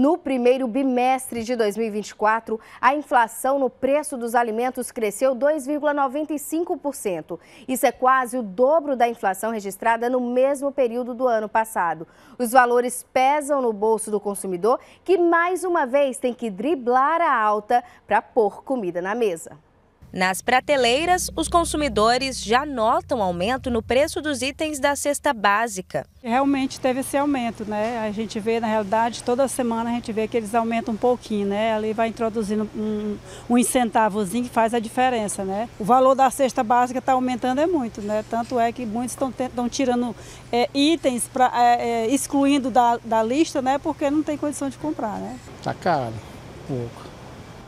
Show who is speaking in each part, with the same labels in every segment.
Speaker 1: No primeiro bimestre de 2024, a inflação no preço dos alimentos cresceu 2,95%. Isso é quase o dobro da inflação registrada no mesmo período do ano passado. Os valores pesam no bolso do consumidor, que mais uma vez tem que driblar a alta para pôr comida na mesa.
Speaker 2: Nas prateleiras, os consumidores já notam aumento no preço dos itens da cesta básica.
Speaker 3: Realmente teve esse aumento, né? A gente vê, na realidade, toda semana a gente vê que eles aumentam um pouquinho, né? Ali vai introduzindo um, um centavozinho que faz a diferença, né? O valor da cesta básica está aumentando é muito, né? Tanto é que muitos estão tirando é, itens, pra, é, é, excluindo da, da lista, né? Porque não tem condição de comprar, né? Tá caro, pouco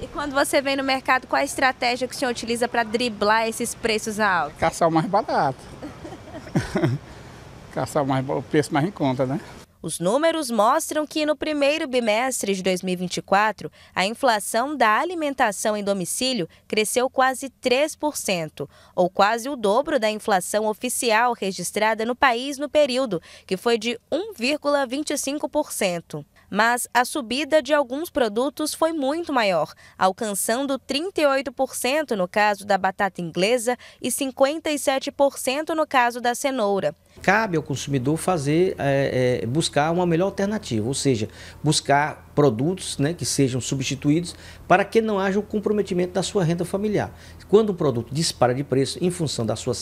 Speaker 2: e quando você vem no mercado, qual a estratégia que o senhor utiliza para driblar esses preços altos?
Speaker 3: Caçar o mais barato. Caçar o, mais, o preço mais em conta, né?
Speaker 2: Os números mostram que no primeiro bimestre de 2024, a inflação da alimentação em domicílio cresceu quase 3%, ou quase o dobro da inflação oficial registrada no país no período, que foi de 1,25% mas a subida de alguns produtos foi muito maior, alcançando 38% no caso da batata inglesa e 57% no caso da cenoura.
Speaker 4: Cabe ao consumidor fazer, é, é, buscar uma melhor alternativa, ou seja, buscar produtos né, que sejam substituídos para que não haja o comprometimento da sua renda familiar. Quando o produto dispara de preço em função da sua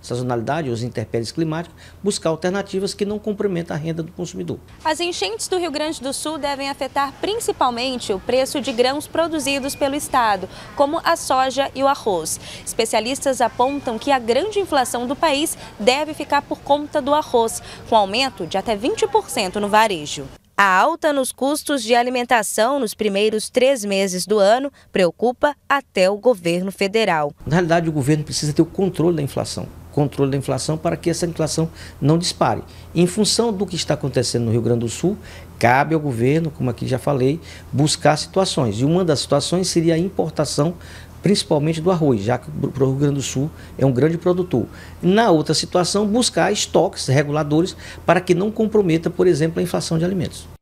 Speaker 4: sazonalidade ou os interpelos climáticos, buscar alternativas que não comprometam a renda do consumidor.
Speaker 2: As enchentes do Rio Grande do Sul devem afetar principalmente o preço de grãos produzidos pelo Estado, como a soja e o arroz. Especialistas apontam que a grande inflação do país deve ficar por conta do arroz, com aumento de até 20% no varejo. A alta nos custos de alimentação nos primeiros três meses do ano preocupa até o governo federal.
Speaker 4: Na realidade, o governo precisa ter o controle da inflação controle da inflação para que essa inflação não dispare. Em função do que está acontecendo no Rio Grande do Sul, cabe ao governo, como aqui já falei, buscar situações. E uma das situações seria a importação principalmente do arroz, já que o Rio Grande do Sul é um grande produtor. Na outra situação, buscar estoques reguladores para que não comprometa, por exemplo, a inflação de alimentos.